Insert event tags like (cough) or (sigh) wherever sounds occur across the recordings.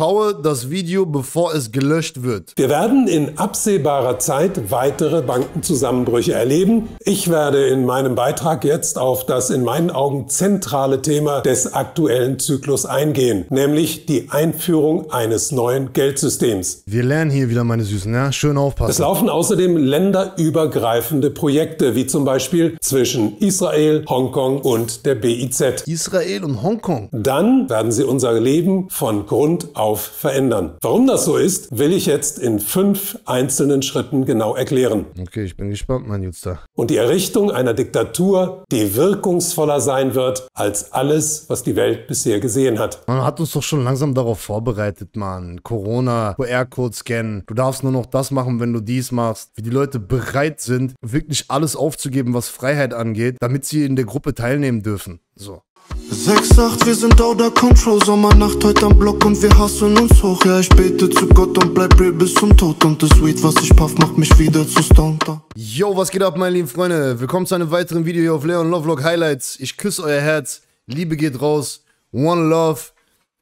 Schaue das Video, bevor es gelöscht wird. Wir werden in absehbarer Zeit weitere Bankenzusammenbrüche erleben. Ich werde in meinem Beitrag jetzt auf das in meinen Augen zentrale Thema des aktuellen Zyklus eingehen, nämlich die Einführung eines neuen Geldsystems. Wir lernen hier wieder, meine Süßen, ja? Schön aufpassen. Es laufen außerdem länderübergreifende Projekte, wie zum Beispiel zwischen Israel, Hongkong und der BIZ. Israel und Hongkong. Dann werden sie unser Leben von Grund auf auf verändern. Warum das so ist, will ich jetzt in fünf einzelnen Schritten genau erklären. Okay, ich bin gespannt, mein Jutta. Und die Errichtung einer Diktatur, die wirkungsvoller sein wird als alles, was die Welt bisher gesehen hat. Man hat uns doch schon langsam darauf vorbereitet, Mann. Corona, QR-Code scannen, du darfst nur noch das machen, wenn du dies machst. Wie die Leute bereit sind, wirklich alles aufzugeben, was Freiheit angeht, damit sie in der Gruppe teilnehmen dürfen. So. 6, 8, wir sind Outer Control Sommernacht heute am Block und wir hassen uns hoch Ja, ich bete zu Gott und bleib real bis zum Tod Und das Weed, was ich puff, macht mich wieder zu Stonter Yo, was geht ab, meine lieben Freunde? Willkommen zu einem weiteren Video hier auf Leon Love Vlog Highlights Ich küsse euer Herz, Liebe geht raus, One Love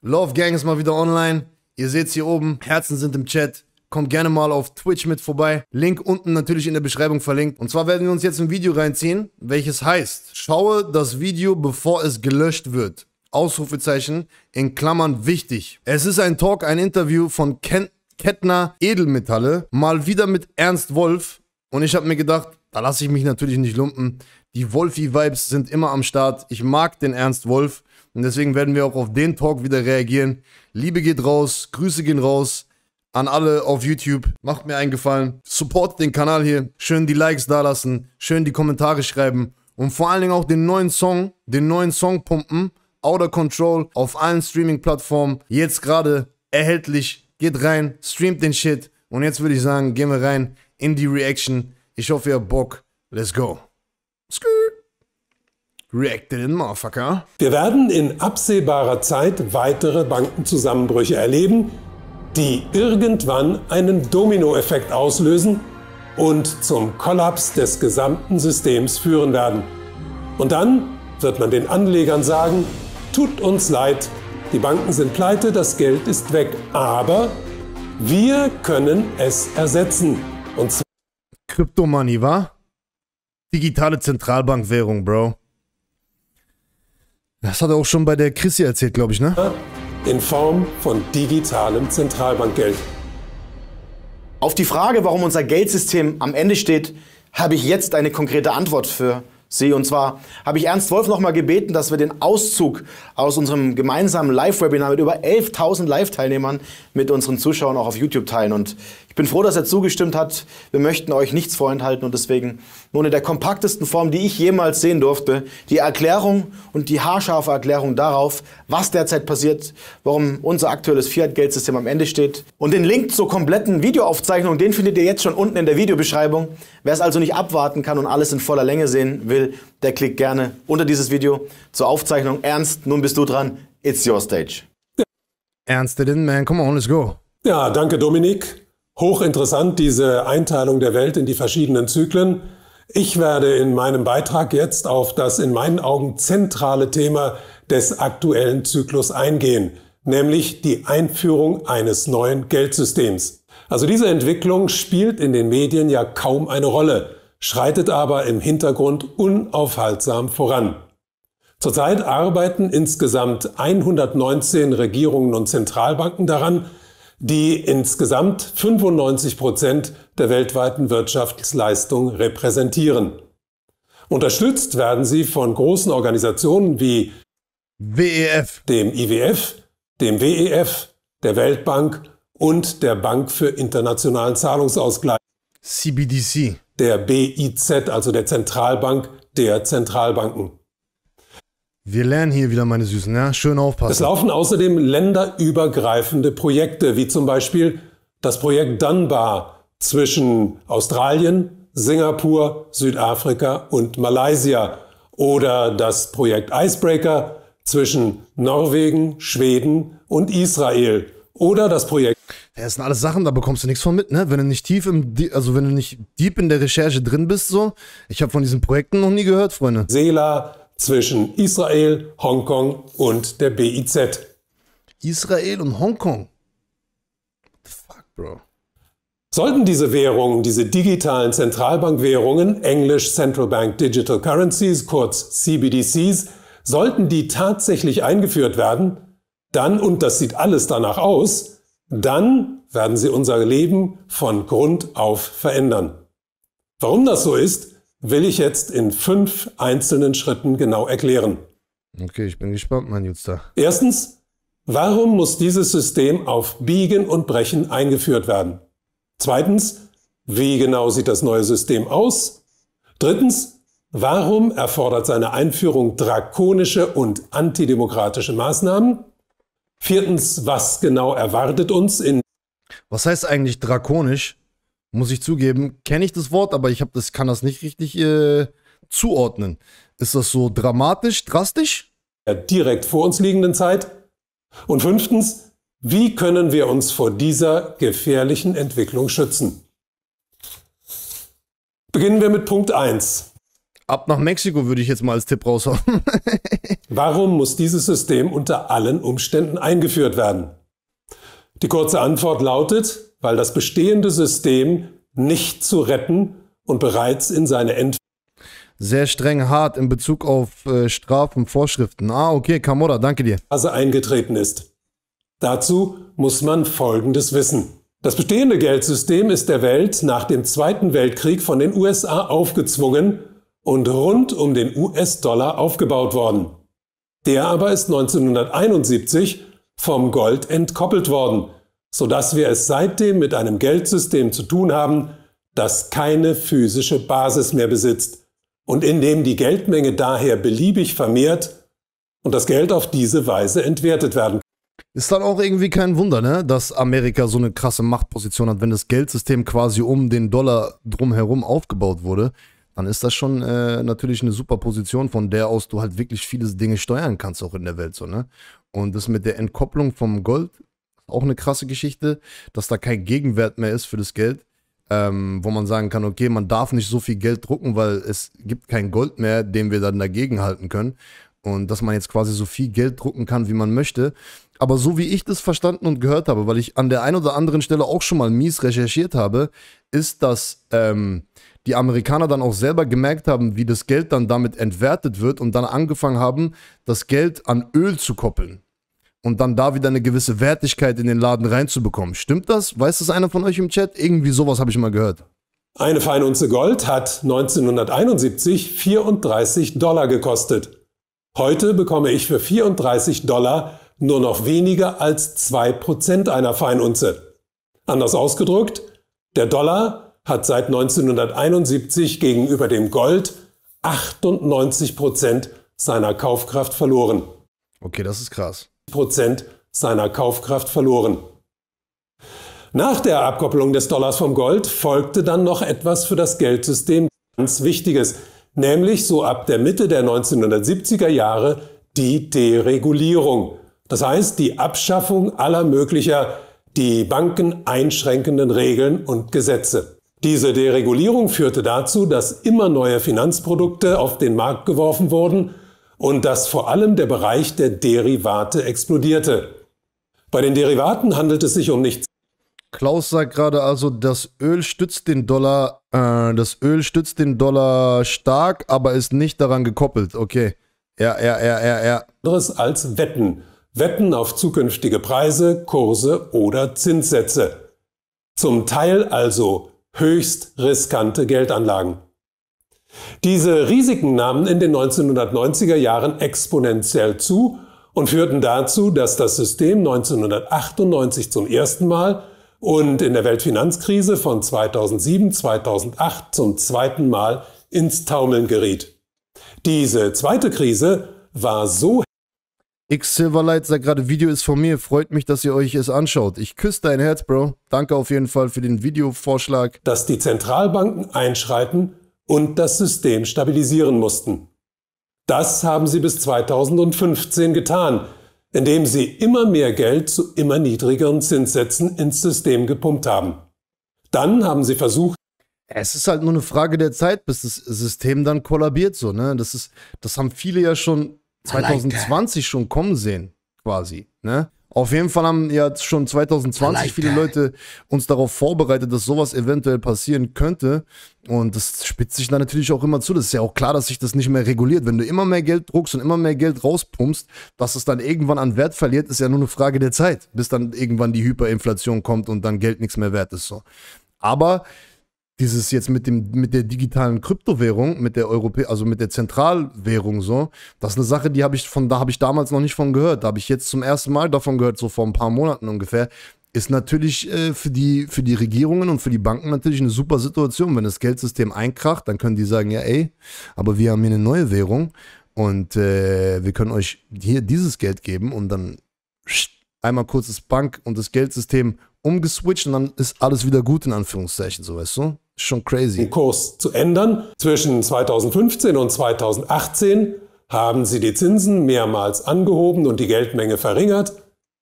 Love Gang ist mal wieder online Ihr seht's hier oben, Herzen sind im Chat Kommt gerne mal auf Twitch mit vorbei. Link unten natürlich in der Beschreibung verlinkt. Und zwar werden wir uns jetzt ein Video reinziehen, welches heißt, schaue das Video, bevor es gelöscht wird. Ausrufezeichen, in Klammern wichtig. Es ist ein Talk, ein Interview von Ken Kettner Edelmetalle, mal wieder mit Ernst Wolf. Und ich habe mir gedacht, da lasse ich mich natürlich nicht lumpen. Die Wolfi-Vibes sind immer am Start. Ich mag den Ernst Wolf und deswegen werden wir auch auf den Talk wieder reagieren. Liebe geht raus, Grüße gehen raus an alle auf YouTube, macht mir einen Gefallen, support den Kanal hier, schön die Likes dalassen, schön die Kommentare schreiben und vor allen Dingen auch den neuen Song, den neuen Song pumpen, Outer Control auf allen Streaming-Plattformen, jetzt gerade erhältlich. Geht rein, streamt den Shit und jetzt würde ich sagen, gehen wir rein in die Reaction. Ich hoffe, ihr habt Bock. Let's go. Skrrt. Reacted in Motherfucker. Wir werden in absehbarer Zeit weitere Bankenzusammenbrüche erleben die irgendwann einen Dominoeffekt auslösen und zum Kollaps des gesamten Systems führen werden. Und dann wird man den Anlegern sagen, tut uns leid, die Banken sind pleite, das Geld ist weg, aber wir können es ersetzen. Und zwar Kryptomoney, wa? Digitale Zentralbankwährung, Bro. Das hat er auch schon bei der Chrissy erzählt, glaube ich, ne? in Form von digitalem Zentralbankgeld. Auf die Frage, warum unser Geldsystem am Ende steht, habe ich jetzt eine konkrete Antwort für Sie. Und zwar habe ich Ernst Wolf nochmal gebeten, dass wir den Auszug aus unserem gemeinsamen Live-Webinar mit über 11.000 Live-Teilnehmern mit unseren Zuschauern auch auf YouTube teilen. Und ich bin froh, dass er zugestimmt hat. Wir möchten euch nichts vorenthalten und deswegen nur in der kompaktesten Form, die ich jemals sehen durfte, die Erklärung und die haarscharfe Erklärung darauf, was derzeit passiert, warum unser aktuelles Fiat-Geldsystem am Ende steht. Und den Link zur kompletten Videoaufzeichnung, den findet ihr jetzt schon unten in der Videobeschreibung. Wer es also nicht abwarten kann und alles in voller Länge sehen will, der klickt gerne unter dieses Video zur Aufzeichnung. Ernst, nun bist du dran. It's your stage. Ernst, it didn't man. Come on, let's go. Ja, danke Dominik. Hochinteressant diese Einteilung der Welt in die verschiedenen Zyklen. Ich werde in meinem Beitrag jetzt auf das in meinen Augen zentrale Thema des aktuellen Zyklus eingehen, nämlich die Einführung eines neuen Geldsystems. Also diese Entwicklung spielt in den Medien ja kaum eine Rolle, schreitet aber im Hintergrund unaufhaltsam voran. Zurzeit arbeiten insgesamt 119 Regierungen und Zentralbanken daran, die insgesamt 95 Prozent der weltweiten Wirtschaftsleistung repräsentieren. Unterstützt werden sie von großen Organisationen wie WEF, dem IWF, dem WEF, der Weltbank und der Bank für internationalen Zahlungsausgleich, CBDC, der BIZ, also der Zentralbank der Zentralbanken. Wir lernen hier wieder, meine Süßen. Ja? Schön aufpassen. Es laufen außerdem länderübergreifende Projekte, wie zum Beispiel das Projekt Dunbar zwischen Australien, Singapur, Südafrika und Malaysia oder das Projekt Icebreaker zwischen Norwegen, Schweden und Israel oder das Projekt. Ja, das sind alles Sachen, da bekommst du nichts von mit, ne? Wenn du nicht tief im, also wenn du nicht deep in der Recherche drin bist, so. Ich habe von diesen Projekten noch nie gehört, Freunde. Sela, zwischen Israel, Hongkong und der BIZ. Israel und Hongkong? The fuck, bro. Sollten diese Währungen, diese digitalen Zentralbankwährungen, englisch Central Bank Digital Currencies, kurz CBDCs, sollten die tatsächlich eingeführt werden, dann, und das sieht alles danach aus, dann werden sie unser Leben von Grund auf verändern. Warum das so ist, will ich jetzt in fünf einzelnen Schritten genau erklären. Okay, ich bin gespannt, mein Jutster. Erstens, warum muss dieses System auf Biegen und Brechen eingeführt werden? Zweitens, wie genau sieht das neue System aus? Drittens, warum erfordert seine Einführung drakonische und antidemokratische Maßnahmen? Viertens, was genau erwartet uns in... Was heißt eigentlich drakonisch? muss ich zugeben, kenne ich das Wort, aber ich hab das, kann das nicht richtig äh, zuordnen. Ist das so dramatisch, drastisch? Der direkt vor uns liegenden Zeit? Und fünftens, wie können wir uns vor dieser gefährlichen Entwicklung schützen? Beginnen wir mit Punkt 1. Ab nach Mexiko würde ich jetzt mal als Tipp raushauen. (laughs) Warum muss dieses System unter allen Umständen eingeführt werden? Die kurze Antwort lautet, weil das bestehende System nicht zu retten und bereits in seine Entwicklung sehr streng hart in Bezug auf äh, Strafen, Vorschriften. Ah, okay, Kamora, danke dir. Phase eingetreten ist. Dazu muss man Folgendes wissen. Das bestehende Geldsystem ist der Welt nach dem Zweiten Weltkrieg von den USA aufgezwungen und rund um den US-Dollar aufgebaut worden. Der aber ist 1971 vom Gold entkoppelt worden, sodass wir es seitdem mit einem Geldsystem zu tun haben, das keine physische Basis mehr besitzt und in dem die Geldmenge daher beliebig vermehrt und das Geld auf diese Weise entwertet werden kann. Ist dann auch irgendwie kein Wunder, ne, dass Amerika so eine krasse Machtposition hat, wenn das Geldsystem quasi um den Dollar drumherum aufgebaut wurde. Dann ist das schon äh, natürlich eine super Position, von der aus du halt wirklich viele Dinge steuern kannst, auch in der Welt so, ne? Und das mit der Entkopplung vom Gold auch eine krasse Geschichte, dass da kein Gegenwert mehr ist für das Geld. Ähm, wo man sagen kann, okay, man darf nicht so viel Geld drucken, weil es gibt kein Gold mehr, dem wir dann dagegen halten können. Und dass man jetzt quasi so viel Geld drucken kann, wie man möchte. Aber so wie ich das verstanden und gehört habe, weil ich an der einen oder anderen Stelle auch schon mal mies recherchiert habe, ist, dass ähm, die Amerikaner dann auch selber gemerkt haben, wie das Geld dann damit entwertet wird und dann angefangen haben, das Geld an Öl zu koppeln und dann da wieder eine gewisse Wertigkeit in den Laden reinzubekommen. Stimmt das? Weiß das einer von euch im Chat? Irgendwie sowas habe ich mal gehört. Eine Feinunze Gold hat 1971 34 Dollar gekostet. Heute bekomme ich für 34 Dollar nur noch weniger als 2% einer Feinunze. Anders ausgedrückt, der Dollar hat seit 1971 gegenüber dem Gold 98% seiner Kaufkraft verloren. Okay, das ist krass. Prozent seiner Kaufkraft verloren. Nach der Abkopplung des Dollars vom Gold folgte dann noch etwas für das Geldsystem ganz Wichtiges, nämlich so ab der Mitte der 1970er Jahre die Deregulierung. Das heißt die Abschaffung aller möglicher die Banken einschränkenden Regeln und Gesetze. Diese Deregulierung führte dazu, dass immer neue Finanzprodukte auf den Markt geworfen wurden, und dass vor allem der Bereich der Derivate explodierte. Bei den Derivaten handelt es sich um nichts. Klaus sagt gerade also, das Öl stützt den Dollar, äh, das Öl stützt den Dollar stark, aber ist nicht daran gekoppelt. Okay. Ja, ja, ja, ja, ja. Anderes als Wetten. Wetten auf zukünftige Preise, Kurse oder Zinssätze. Zum Teil also höchst riskante Geldanlagen. Diese Risiken nahmen in den 1990er Jahren exponentiell zu und führten dazu, dass das System 1998 zum ersten Mal und in der Weltfinanzkrise von 2007-2008 zum zweiten Mal ins Taumeln geriet. Diese zweite Krise war so X Silverlight sagt gerade, Video ist von mir. Freut mich, dass ihr euch es anschaut. Ich küsse dein Herz, Bro. Danke auf jeden Fall für den Videovorschlag. Dass die Zentralbanken einschreiten und das System stabilisieren mussten. Das haben sie bis 2015 getan, indem sie immer mehr Geld zu immer niedrigeren Zinssätzen ins System gepumpt haben. Dann haben sie versucht, es ist halt nur eine Frage der Zeit, bis das System dann kollabiert, so, ne? Das ist, das haben viele ja schon 2020 schon kommen sehen, quasi, ne? Auf jeden Fall haben ja schon 2020 like viele that. Äh, Leute uns darauf vorbereitet, dass sowas eventuell passieren könnte. Und das spitzt sich dann natürlich auch immer zu. Das ist ja auch klar, dass sich das nicht mehr reguliert. Wenn du immer mehr Geld druckst und immer mehr Geld rauspumpst, dass es dann irgendwann an Wert verliert, ist ja nur eine Frage der Zeit, bis dann irgendwann die Hyperinflation kommt und dann Geld nichts mehr wert ist. So. Aber dieses jetzt mit dem mit der digitalen Kryptowährung, mit der Europä also mit der Zentralwährung so, das ist eine Sache, die habe ich von da habe ich damals noch nicht von gehört, da habe ich jetzt zum ersten Mal davon gehört, so vor ein paar Monaten ungefähr. Ist natürlich äh, für, die, für die Regierungen und für die Banken natürlich eine super Situation. Wenn das Geldsystem einkracht, dann können die sagen, ja ey, aber wir haben hier eine neue Währung und äh, wir können euch hier dieses Geld geben und dann einmal kurz das Bank- und das Geldsystem umgeswitcht und dann ist alles wieder gut in Anführungszeichen, so weißt du? Schon crazy. Den Kurs zu ändern. Zwischen 2015 und 2018 haben sie die Zinsen mehrmals angehoben und die Geldmenge verringert,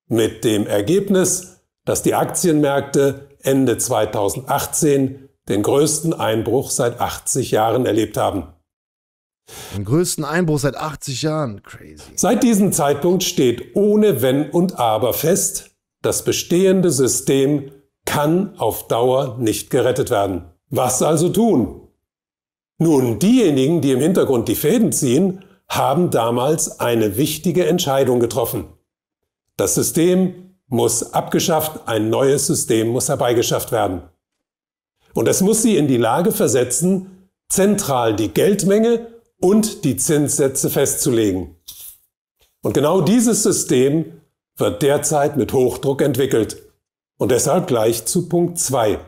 mit dem Ergebnis, dass die Aktienmärkte Ende 2018 den größten Einbruch seit 80 Jahren erlebt haben. Den größten Einbruch seit 80 Jahren. Crazy. Seit diesem Zeitpunkt steht ohne Wenn und Aber fest, das bestehende System kann auf Dauer nicht gerettet werden. Was also tun? Nun, diejenigen, die im Hintergrund die Fäden ziehen, haben damals eine wichtige Entscheidung getroffen. Das System muss abgeschafft, ein neues System muss herbeigeschafft werden. Und es muss sie in die Lage versetzen, zentral die Geldmenge und die Zinssätze festzulegen. Und genau dieses System wird derzeit mit Hochdruck entwickelt. Und deshalb gleich zu Punkt 2.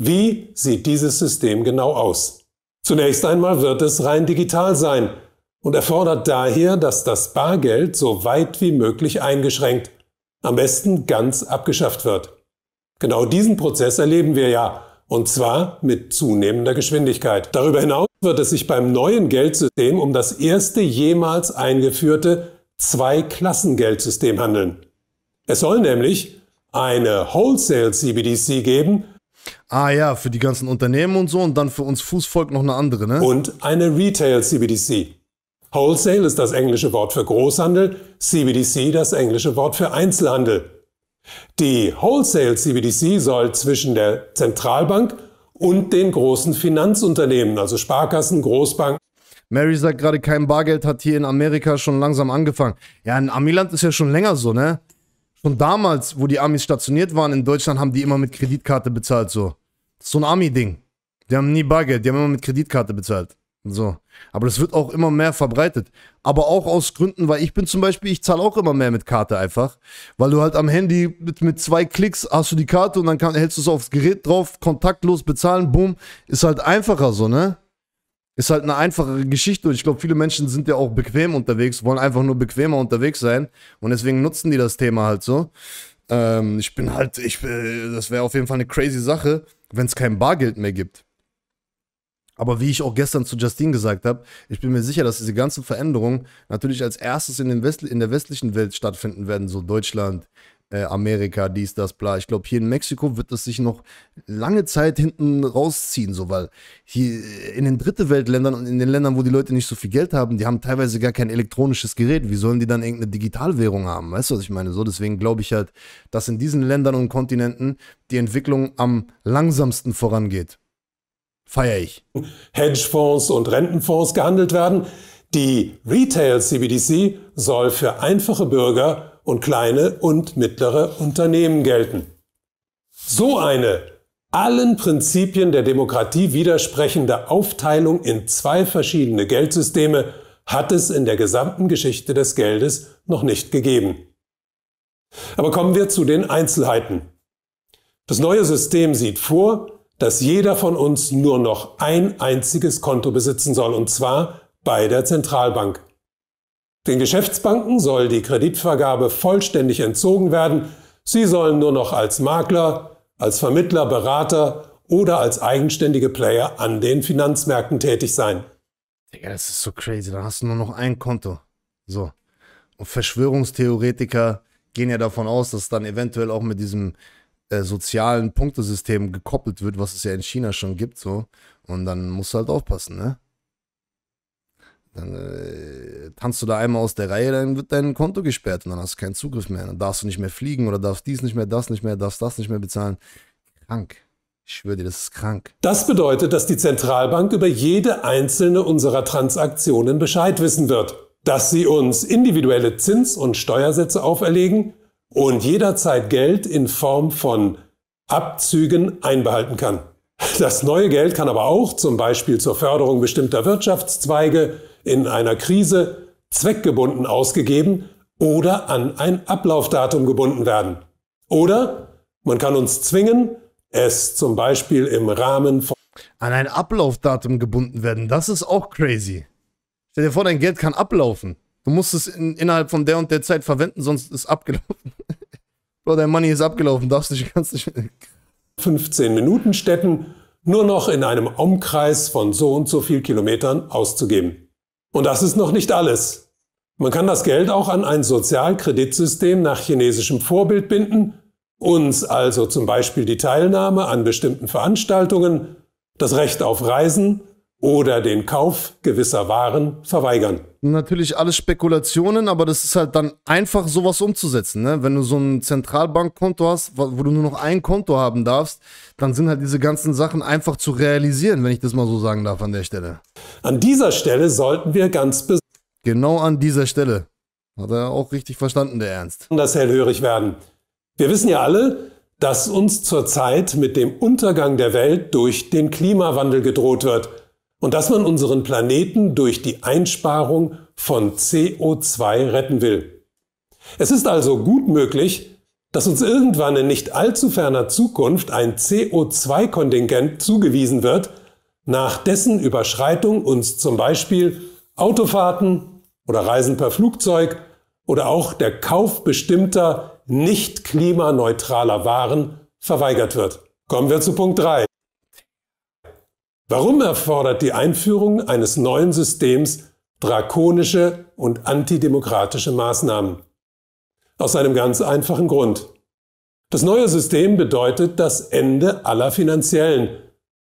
Wie sieht dieses System genau aus? Zunächst einmal wird es rein digital sein und erfordert daher, dass das Bargeld so weit wie möglich eingeschränkt, am besten ganz abgeschafft wird. Genau diesen Prozess erleben wir ja, und zwar mit zunehmender Geschwindigkeit. Darüber hinaus wird es sich beim neuen Geldsystem um das erste jemals eingeführte Zwei-Klassengeldsystem handeln. Es soll nämlich eine Wholesale CBDC geben, Ah ja, für die ganzen Unternehmen und so und dann für uns Fußvolk noch eine andere, ne? Und eine Retail CBDC. Wholesale ist das englische Wort für Großhandel, CBDC das englische Wort für Einzelhandel. Die Wholesale CBDC soll zwischen der Zentralbank und den großen Finanzunternehmen, also Sparkassen, Großbanken. Mary sagt gerade, kein Bargeld hat hier in Amerika schon langsam angefangen. Ja, in Amiland ist ja schon länger so, ne? schon damals, wo die Amis stationiert waren in Deutschland, haben die immer mit Kreditkarte bezahlt, so. Das ist so ein Ami-Ding. Die haben nie Bargeld, die haben immer mit Kreditkarte bezahlt. So. Aber das wird auch immer mehr verbreitet. Aber auch aus Gründen, weil ich bin zum Beispiel, ich zahle auch immer mehr mit Karte einfach. Weil du halt am Handy mit, mit zwei Klicks hast du die Karte und dann kann, hältst du es aufs Gerät drauf, kontaktlos bezahlen, boom. Ist halt einfacher so, ne? Ist halt eine einfachere Geschichte und ich glaube, viele Menschen sind ja auch bequem unterwegs, wollen einfach nur bequemer unterwegs sein und deswegen nutzen die das Thema halt so. Ähm, ich bin halt, ich, äh, das wäre auf jeden Fall eine crazy Sache, wenn es kein Bargeld mehr gibt. Aber wie ich auch gestern zu Justine gesagt habe, ich bin mir sicher, dass diese ganzen Veränderungen natürlich als erstes in, West in der westlichen Welt stattfinden werden, so Deutschland, äh, Amerika, dies, das, bla. Ich glaube, hier in Mexiko wird es sich noch lange Zeit hinten rausziehen, so, weil hier in den dritte Weltländern und in den Ländern, wo die Leute nicht so viel Geld haben, die haben teilweise gar kein elektronisches Gerät. Wie sollen die dann irgendeine Digitalwährung haben? Weißt du, was ich meine? So, deswegen glaube ich halt, dass in diesen Ländern und Kontinenten die Entwicklung am langsamsten vorangeht. Feier ich. Hedgefonds und Rentenfonds gehandelt werden. Die Retail CBDC soll für einfache Bürger und kleine und mittlere Unternehmen gelten. So eine allen Prinzipien der Demokratie widersprechende Aufteilung in zwei verschiedene Geldsysteme hat es in der gesamten Geschichte des Geldes noch nicht gegeben. Aber kommen wir zu den Einzelheiten. Das neue System sieht vor, dass jeder von uns nur noch ein einziges Konto besitzen soll, und zwar bei der Zentralbank. Den Geschäftsbanken soll die Kreditvergabe vollständig entzogen werden. Sie sollen nur noch als Makler, als Vermittler, Berater oder als eigenständige Player an den Finanzmärkten tätig sein. Digga, das ist so crazy. Da hast du nur noch ein Konto. So. Und Verschwörungstheoretiker gehen ja davon aus, dass dann eventuell auch mit diesem äh, sozialen Punktesystem gekoppelt wird, was es ja in China schon gibt. So. Und dann musst du halt aufpassen, ne? Dann äh, tanzt du da einmal aus der Reihe, dann wird dein Konto gesperrt und dann hast du keinen Zugriff mehr. Dann darfst du nicht mehr fliegen oder darfst dies nicht mehr, das nicht mehr, darfst das nicht mehr bezahlen. Krank. Ich schwöre dir, das ist krank. Das bedeutet, dass die Zentralbank über jede einzelne unserer Transaktionen Bescheid wissen wird, dass sie uns individuelle Zins- und Steuersätze auferlegen und jederzeit Geld in Form von Abzügen einbehalten kann. Das neue Geld kann aber auch zum Beispiel zur Förderung bestimmter Wirtschaftszweige, in einer Krise zweckgebunden ausgegeben oder an ein Ablaufdatum gebunden werden. Oder man kann uns zwingen, es zum Beispiel im Rahmen von... An ein Ablaufdatum gebunden werden, das ist auch crazy. Stell dir vor, dein Geld kann ablaufen. Du musst es in, innerhalb von der und der Zeit verwenden, sonst ist abgelaufen. (laughs) Bro, dein Money ist abgelaufen, darfst nicht, kannst nicht. 15 Minuten Städten nur noch in einem Umkreis von so und so viel Kilometern auszugeben. Und das ist noch nicht alles. Man kann das Geld auch an ein Sozialkreditsystem nach chinesischem Vorbild binden, uns also zum Beispiel die Teilnahme an bestimmten Veranstaltungen, das Recht auf Reisen oder den Kauf gewisser Waren verweigern. Natürlich alles Spekulationen, aber das ist halt dann einfach sowas umzusetzen. Ne? Wenn du so ein Zentralbankkonto hast, wo du nur noch ein Konto haben darfst, dann sind halt diese ganzen Sachen einfach zu realisieren, wenn ich das mal so sagen darf an der Stelle. An dieser Stelle sollten wir ganz besonders. Genau an dieser Stelle. Hat er auch richtig verstanden, der Ernst. Das hellhörig werden. Wir wissen ja alle, dass uns zurzeit mit dem Untergang der Welt durch den Klimawandel gedroht wird und dass man unseren Planeten durch die Einsparung von CO2 retten will. Es ist also gut möglich, dass uns irgendwann in nicht allzu ferner Zukunft ein CO2-Kontingent zugewiesen wird, nach dessen Überschreitung uns zum Beispiel Autofahrten oder Reisen per Flugzeug oder auch der Kauf bestimmter nicht klimaneutraler Waren verweigert wird. Kommen wir zu Punkt 3. Warum erfordert die Einführung eines neuen Systems drakonische und antidemokratische Maßnahmen? Aus einem ganz einfachen Grund. Das neue System bedeutet das Ende aller finanziellen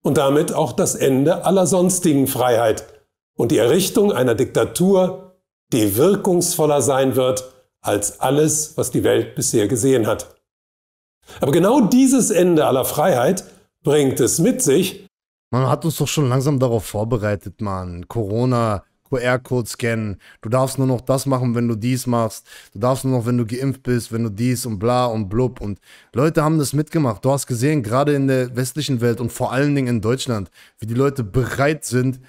und damit auch das Ende aller sonstigen Freiheit und die Errichtung einer Diktatur, die wirkungsvoller sein wird als alles, was die Welt bisher gesehen hat. Aber genau dieses Ende aller Freiheit bringt es mit sich, man hat uns doch schon langsam darauf vorbereitet, Mann. Corona, QR-Code scannen. Du darfst nur noch das machen, wenn du dies machst. Du darfst nur noch, wenn du geimpft bist, wenn du dies und bla und blub. Und Leute haben das mitgemacht. Du hast gesehen, gerade in der westlichen Welt und vor allen Dingen in Deutschland, wie die Leute bereit sind,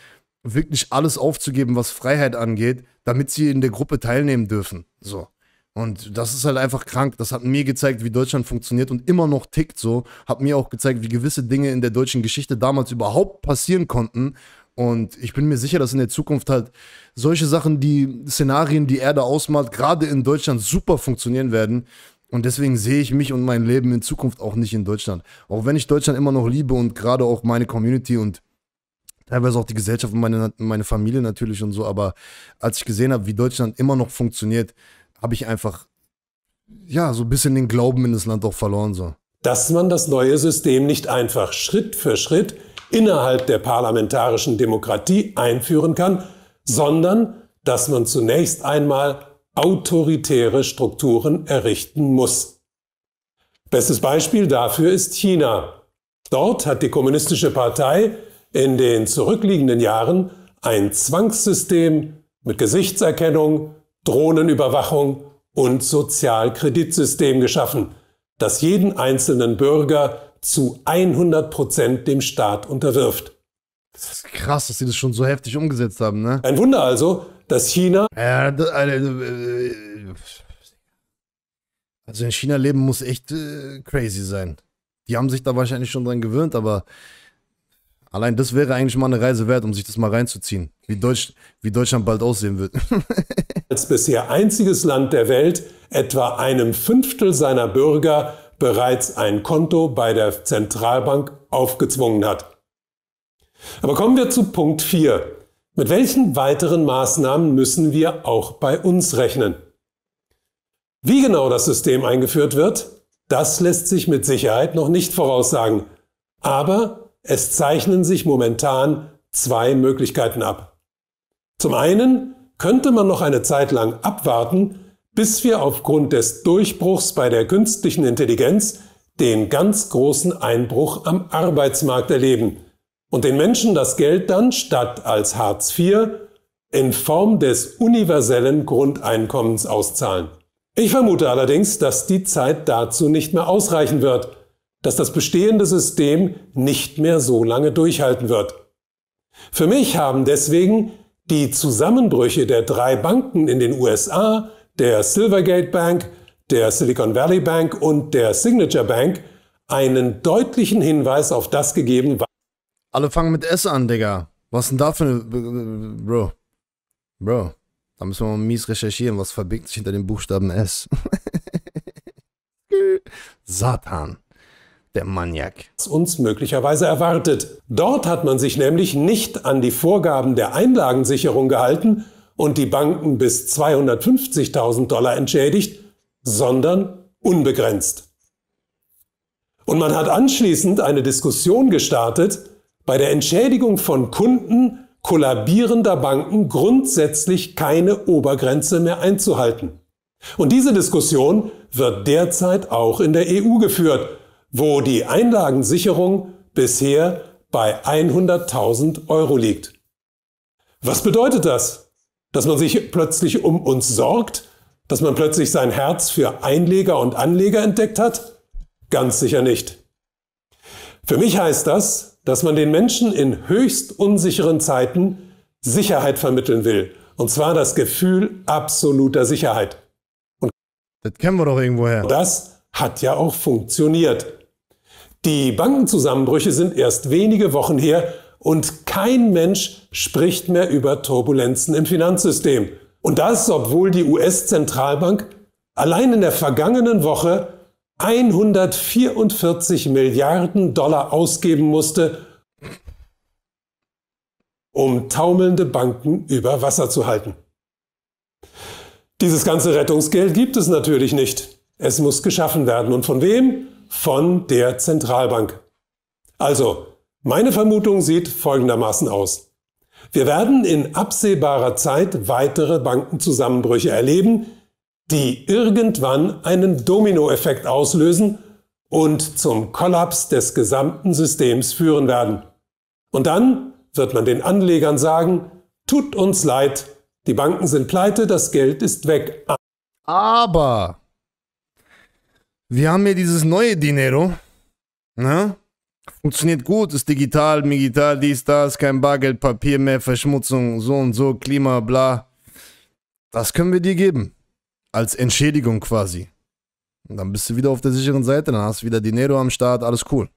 wirklich alles aufzugeben, was Freiheit angeht, damit sie in der Gruppe teilnehmen dürfen. So. Und das ist halt einfach krank. Das hat mir gezeigt, wie Deutschland funktioniert und immer noch tickt so. Hat mir auch gezeigt, wie gewisse Dinge in der deutschen Geschichte damals überhaupt passieren konnten. Und ich bin mir sicher, dass in der Zukunft halt solche Sachen, die Szenarien, die Erde ausmalt, gerade in Deutschland super funktionieren werden. Und deswegen sehe ich mich und mein Leben in Zukunft auch nicht in Deutschland. Auch wenn ich Deutschland immer noch liebe und gerade auch meine Community und teilweise auch die Gesellschaft und meine, meine Familie natürlich und so. Aber als ich gesehen habe, wie Deutschland immer noch funktioniert, habe ich einfach, ja, so ein bisschen den Glauben in das Land auch verloren. So. Dass man das neue System nicht einfach Schritt für Schritt innerhalb der parlamentarischen Demokratie einführen kann, sondern dass man zunächst einmal autoritäre Strukturen errichten muss. Bestes Beispiel dafür ist China. Dort hat die Kommunistische Partei in den zurückliegenden Jahren ein Zwangssystem mit Gesichtserkennung, Drohnenüberwachung und Sozialkreditsystem geschaffen, das jeden einzelnen Bürger zu 100 Prozent dem Staat unterwirft. Das ist krass, dass sie das schon so heftig umgesetzt haben, ne? Ein Wunder also, dass China. Ja, äh, also in China leben muss echt äh, crazy sein. Die haben sich da wahrscheinlich schon dran gewöhnt, aber Allein das wäre eigentlich mal eine Reise wert, um sich das mal reinzuziehen, wie, Deutsch, wie Deutschland bald aussehen wird. (laughs) Als bisher einziges Land der Welt etwa einem Fünftel seiner Bürger bereits ein Konto bei der Zentralbank aufgezwungen hat. Aber kommen wir zu Punkt 4. Mit welchen weiteren Maßnahmen müssen wir auch bei uns rechnen? Wie genau das System eingeführt wird, das lässt sich mit Sicherheit noch nicht voraussagen. Aber es zeichnen sich momentan zwei Möglichkeiten ab. Zum einen könnte man noch eine Zeit lang abwarten, bis wir aufgrund des Durchbruchs bei der künstlichen Intelligenz den ganz großen Einbruch am Arbeitsmarkt erleben und den Menschen das Geld dann statt als Hartz IV in Form des universellen Grundeinkommens auszahlen. Ich vermute allerdings, dass die Zeit dazu nicht mehr ausreichen wird, dass das bestehende System nicht mehr so lange durchhalten wird. Für mich haben deswegen die Zusammenbrüche der drei Banken in den USA, der Silvergate Bank, der Silicon Valley Bank und der Signature Bank einen deutlichen Hinweis auf das gegeben, was. Alle fangen mit S an, Digga. Was denn da für eine. Bro. Bro. Da müssen wir mal mies recherchieren, was verbirgt sich hinter dem Buchstaben S. (laughs) Satan der Maniac. Was uns möglicherweise erwartet. Dort hat man sich nämlich nicht an die Vorgaben der Einlagensicherung gehalten und die Banken bis 250.000 Dollar entschädigt, sondern unbegrenzt. Und man hat anschließend eine Diskussion gestartet, bei der Entschädigung von Kunden kollabierender Banken grundsätzlich keine Obergrenze mehr einzuhalten. Und diese Diskussion wird derzeit auch in der EU geführt, wo die Einlagensicherung bisher bei 100.000 Euro liegt. Was bedeutet das? Dass man sich plötzlich um uns sorgt? Dass man plötzlich sein Herz für Einleger und Anleger entdeckt hat? Ganz sicher nicht. Für mich heißt das, dass man den Menschen in höchst unsicheren Zeiten Sicherheit vermitteln will. Und zwar das Gefühl absoluter Sicherheit. Und das kennen wir doch irgendwoher. Das hat ja auch funktioniert. Die Bankenzusammenbrüche sind erst wenige Wochen her und kein Mensch spricht mehr über Turbulenzen im Finanzsystem. Und das, obwohl die US-Zentralbank allein in der vergangenen Woche 144 Milliarden Dollar ausgeben musste, um taumelnde Banken über Wasser zu halten. Dieses ganze Rettungsgeld gibt es natürlich nicht. Es muss geschaffen werden. Und von wem? von der Zentralbank. Also, meine Vermutung sieht folgendermaßen aus. Wir werden in absehbarer Zeit weitere Bankenzusammenbrüche erleben, die irgendwann einen Dominoeffekt auslösen und zum Kollaps des gesamten Systems führen werden. Und dann wird man den Anlegern sagen, tut uns leid, die Banken sind pleite, das Geld ist weg. Aber wir haben hier dieses neue Dinero. Ne? Funktioniert gut, ist digital, digital, dies, das, kein Bargeld, Papier mehr, Verschmutzung, so und so, Klima, bla. Das können wir dir geben. Als Entschädigung quasi. Und dann bist du wieder auf der sicheren Seite, dann hast du wieder Dinero am Start, alles cool.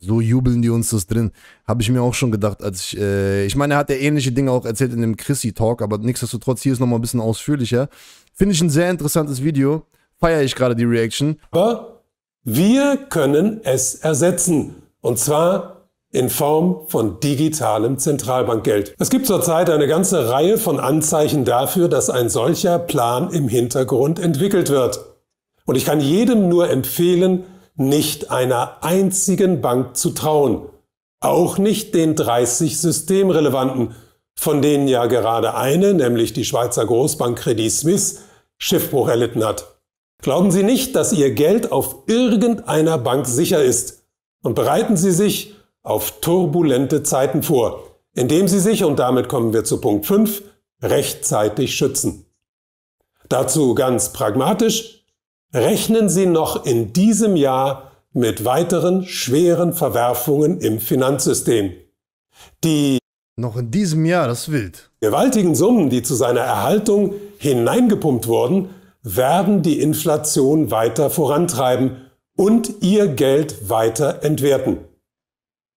So jubeln die uns das drin. Habe ich mir auch schon gedacht, als ich, äh, ich meine, er hat ja ähnliche Dinge auch erzählt in dem Chrissy-Talk, aber nichtsdestotrotz hier ist nochmal ein bisschen ausführlicher. Finde ich ein sehr interessantes Video feiere ich gerade die Reaction. Aber wir können es ersetzen. Und zwar in Form von digitalem Zentralbankgeld. Es gibt zurzeit eine ganze Reihe von Anzeichen dafür, dass ein solcher Plan im Hintergrund entwickelt wird. Und ich kann jedem nur empfehlen, nicht einer einzigen Bank zu trauen. Auch nicht den 30 systemrelevanten, von denen ja gerade eine, nämlich die Schweizer Großbank Credit Suisse, Schiffbruch erlitten hat. Glauben Sie nicht, dass Ihr Geld auf irgendeiner Bank sicher ist und bereiten Sie sich auf turbulente Zeiten vor, indem Sie sich, und damit kommen wir zu Punkt 5, rechtzeitig schützen. Dazu ganz pragmatisch, rechnen Sie noch in diesem Jahr mit weiteren schweren Verwerfungen im Finanzsystem. Die noch in diesem Jahr, das wild. Gewaltigen Summen, die zu seiner Erhaltung hineingepumpt wurden, werden die Inflation weiter vorantreiben und ihr Geld weiter entwerten.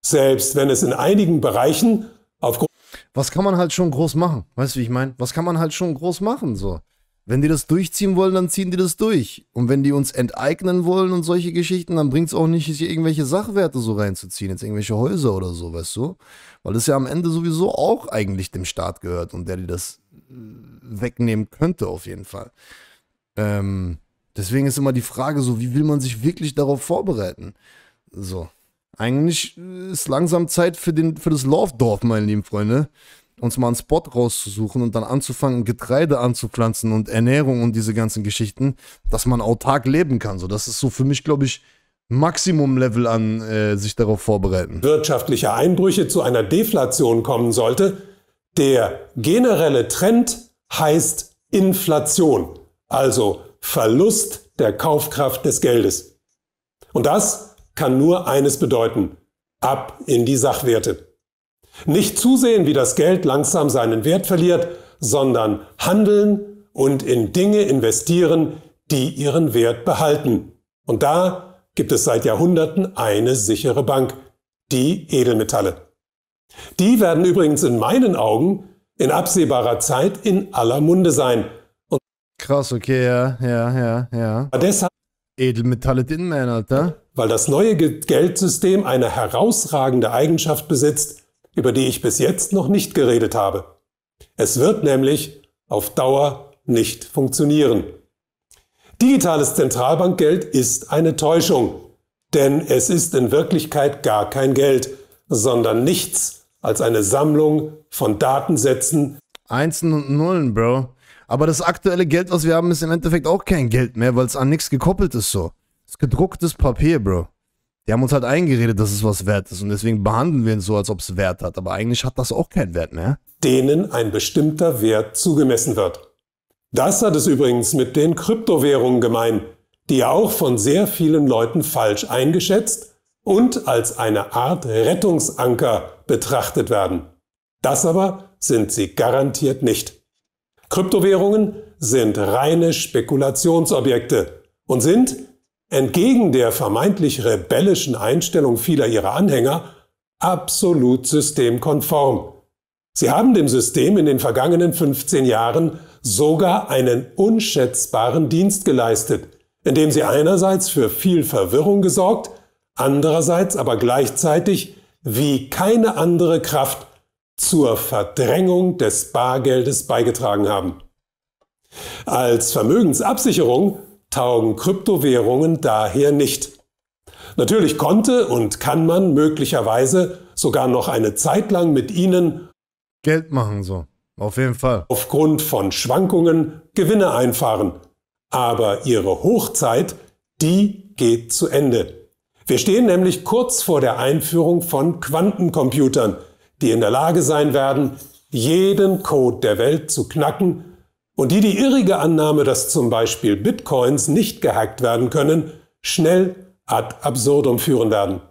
Selbst wenn es in einigen Bereichen aufgrund. Was kann man halt schon groß machen? Weißt du, wie ich meine? Was kann man halt schon groß machen? So. Wenn die das durchziehen wollen, dann ziehen die das durch. Und wenn die uns enteignen wollen und solche Geschichten, dann bringt es auch nicht, hier irgendwelche Sachwerte so reinzuziehen, jetzt irgendwelche Häuser oder so, weißt du? Weil das ja am Ende sowieso auch eigentlich dem Staat gehört und der, die das äh, wegnehmen könnte, auf jeden Fall. Ähm, deswegen ist immer die Frage so, wie will man sich wirklich darauf vorbereiten? So. Eigentlich ist langsam Zeit für, den, für das Laufdorf, meine lieben Freunde. Uns mal einen Spot rauszusuchen und dann anzufangen, Getreide anzupflanzen und Ernährung und diese ganzen Geschichten, dass man autark leben kann. So, das ist so für mich, glaube ich, Maximum-Level an äh, sich darauf vorbereiten. Wirtschaftliche Einbrüche zu einer Deflation kommen sollte, der generelle Trend heißt Inflation also Verlust der Kaufkraft des Geldes. Und das kann nur eines bedeuten, ab in die Sachwerte. Nicht zusehen, wie das Geld langsam seinen Wert verliert, sondern handeln und in Dinge investieren, die ihren Wert behalten. Und da gibt es seit Jahrhunderten eine sichere Bank, die Edelmetalle. Die werden übrigens in meinen Augen in absehbarer Zeit in aller Munde sein, krass, okay, ja, ja, ja, ja. Aber deshalb Edelmetalle in man, Alter. Weil das neue Geldsystem eine herausragende Eigenschaft besitzt, über die ich bis jetzt noch nicht geredet habe. Es wird nämlich auf Dauer nicht funktionieren. Digitales Zentralbankgeld ist eine Täuschung, denn es ist in Wirklichkeit gar kein Geld, sondern nichts als eine Sammlung von Datensätzen. Einsen und Nullen, Bro. Aber das aktuelle Geld, was wir haben, ist im Endeffekt auch kein Geld mehr, weil es an nichts gekoppelt ist so. Es ist gedrucktes Papier, Bro. Die haben uns halt eingeredet, dass es was wert ist und deswegen behandeln wir ihn so, als ob es Wert hat. Aber eigentlich hat das auch keinen Wert mehr. Denen ein bestimmter Wert zugemessen wird. Das hat es übrigens mit den Kryptowährungen gemein, die auch von sehr vielen Leuten falsch eingeschätzt und als eine Art Rettungsanker betrachtet werden. Das aber sind sie garantiert nicht. Kryptowährungen sind reine Spekulationsobjekte und sind, entgegen der vermeintlich rebellischen Einstellung vieler ihrer Anhänger, absolut systemkonform. Sie haben dem System in den vergangenen 15 Jahren sogar einen unschätzbaren Dienst geleistet, indem sie einerseits für viel Verwirrung gesorgt, andererseits aber gleichzeitig wie keine andere Kraft zur Verdrängung des Bargeldes beigetragen haben. Als Vermögensabsicherung taugen Kryptowährungen daher nicht. Natürlich konnte und kann man möglicherweise sogar noch eine Zeit lang mit ihnen Geld machen so. Auf jeden Fall. Aufgrund von Schwankungen Gewinne einfahren. Aber ihre Hochzeit, die geht zu Ende. Wir stehen nämlich kurz vor der Einführung von Quantencomputern, die in der Lage sein werden, jeden Code der Welt zu knacken und die die irrige Annahme, dass zum Beispiel Bitcoins nicht gehackt werden können, schnell ad absurdum führen werden.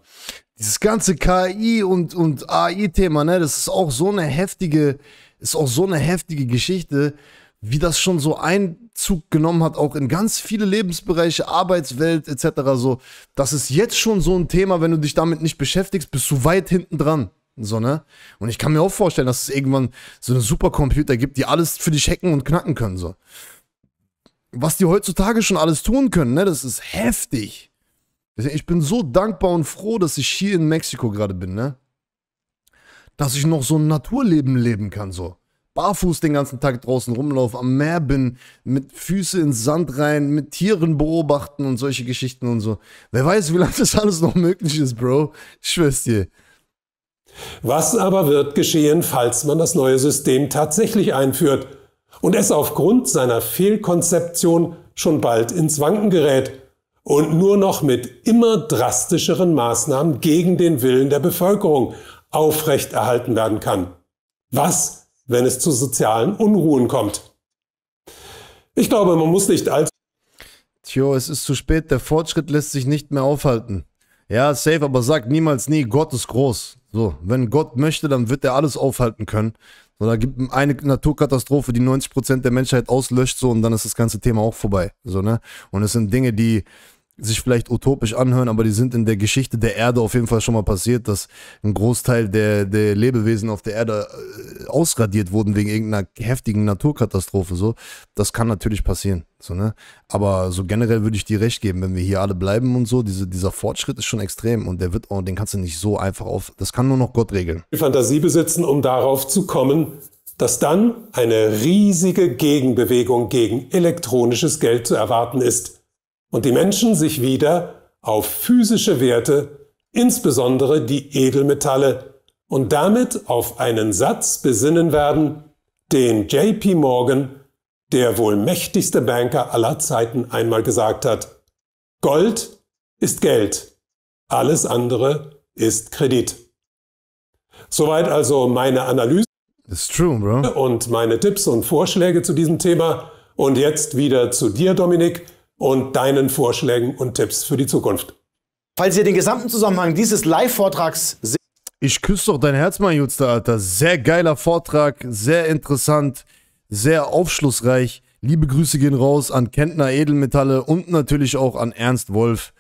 Dieses ganze KI und, und AI-Thema, ne, das ist auch so eine heftige, ist auch so eine heftige Geschichte, wie das schon so Einzug genommen hat, auch in ganz viele Lebensbereiche, Arbeitswelt etc. So, das ist jetzt schon so ein Thema, wenn du dich damit nicht beschäftigst, bist du weit hinten dran. So, ne? Und ich kann mir auch vorstellen, dass es irgendwann so eine Supercomputer gibt, die alles für dich hacken und knacken können, so. Was die heutzutage schon alles tun können, ne? Das ist heftig. Ich bin so dankbar und froh, dass ich hier in Mexiko gerade bin, ne? Dass ich noch so ein Naturleben leben kann, so. Barfuß den ganzen Tag draußen rumlaufen, am Meer bin, mit Füße ins Sand rein, mit Tieren beobachten und solche Geschichten und so. Wer weiß, wie lange das alles noch möglich ist, Bro. Ich schwör's dir. Was aber wird geschehen, falls man das neue System tatsächlich einführt und es aufgrund seiner Fehlkonzeption schon bald ins Wanken gerät und nur noch mit immer drastischeren Maßnahmen gegen den Willen der Bevölkerung aufrechterhalten werden kann? Was, wenn es zu sozialen Unruhen kommt? Ich glaube, man muss nicht allzu. Tjo, es ist zu spät, der Fortschritt lässt sich nicht mehr aufhalten. Ja, safe, aber sag niemals nie, Gott ist groß. So, wenn Gott möchte, dann wird er alles aufhalten können. So, da gibt eine Naturkatastrophe, die 90% der Menschheit auslöscht, so, und dann ist das ganze Thema auch vorbei. So, ne? Und es sind Dinge, die, sich vielleicht utopisch anhören, aber die sind in der Geschichte der Erde auf jeden Fall schon mal passiert, dass ein Großteil der, der Lebewesen auf der Erde äh, ausradiert wurden wegen irgendeiner heftigen Naturkatastrophe. So, das kann natürlich passieren. So, ne? Aber so generell würde ich dir recht geben, wenn wir hier alle bleiben und so, diese, dieser Fortschritt ist schon extrem und der wird oh, den kannst du nicht so einfach auf. Das kann nur noch Gott regeln. Die Fantasie besitzen, um darauf zu kommen, dass dann eine riesige Gegenbewegung gegen elektronisches Geld zu erwarten ist und die Menschen sich wieder auf physische Werte, insbesondere die Edelmetalle, und damit auf einen Satz besinnen werden, den JP Morgan, der wohl mächtigste Banker aller Zeiten, einmal gesagt hat. Gold ist Geld, alles andere ist Kredit. Soweit also meine Analyse true, und meine Tipps und Vorschläge zu diesem Thema. Und jetzt wieder zu dir, Dominik und deinen Vorschlägen und Tipps für die Zukunft. Falls ihr den gesamten Zusammenhang dieses Live-Vortrags seht. Ich küsse doch dein Herz, mein Jutster, Alter. Sehr geiler Vortrag, sehr interessant, sehr aufschlussreich. Liebe Grüße gehen raus an Kentner Edelmetalle und natürlich auch an Ernst Wolf.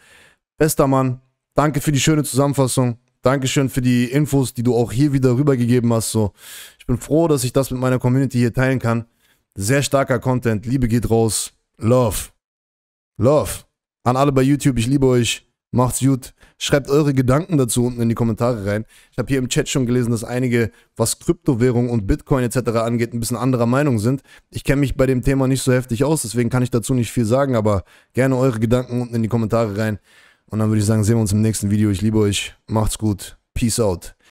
Bester Mann, danke für die schöne Zusammenfassung. Dankeschön für die Infos, die du auch hier wieder rübergegeben hast. So, ich bin froh, dass ich das mit meiner Community hier teilen kann. Sehr starker Content. Liebe geht raus. Love. Love. An alle bei YouTube, ich liebe euch. Macht's gut. Schreibt eure Gedanken dazu unten in die Kommentare rein. Ich habe hier im Chat schon gelesen, dass einige, was Kryptowährung und Bitcoin etc. angeht, ein bisschen anderer Meinung sind. Ich kenne mich bei dem Thema nicht so heftig aus, deswegen kann ich dazu nicht viel sagen, aber gerne eure Gedanken unten in die Kommentare rein. Und dann würde ich sagen, sehen wir uns im nächsten Video. Ich liebe euch. Macht's gut. Peace out.